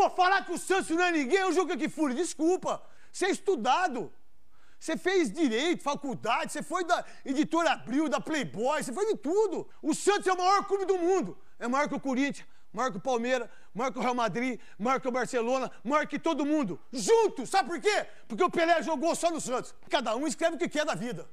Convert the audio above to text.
Pô, falar que o Santos não é ninguém é o jogo que fure. Desculpa. Você é estudado. Você fez direito, faculdade, você foi da editora Abril, da Playboy, você foi de tudo. O Santos é o maior clube do mundo. É maior que o Corinthians, maior que o Palmeiras, maior que o Real Madrid, maior que o Barcelona, maior que todo mundo. Juntos! Sabe por quê? Porque o Pelé jogou só no Santos. Cada um escreve o que quer da vida.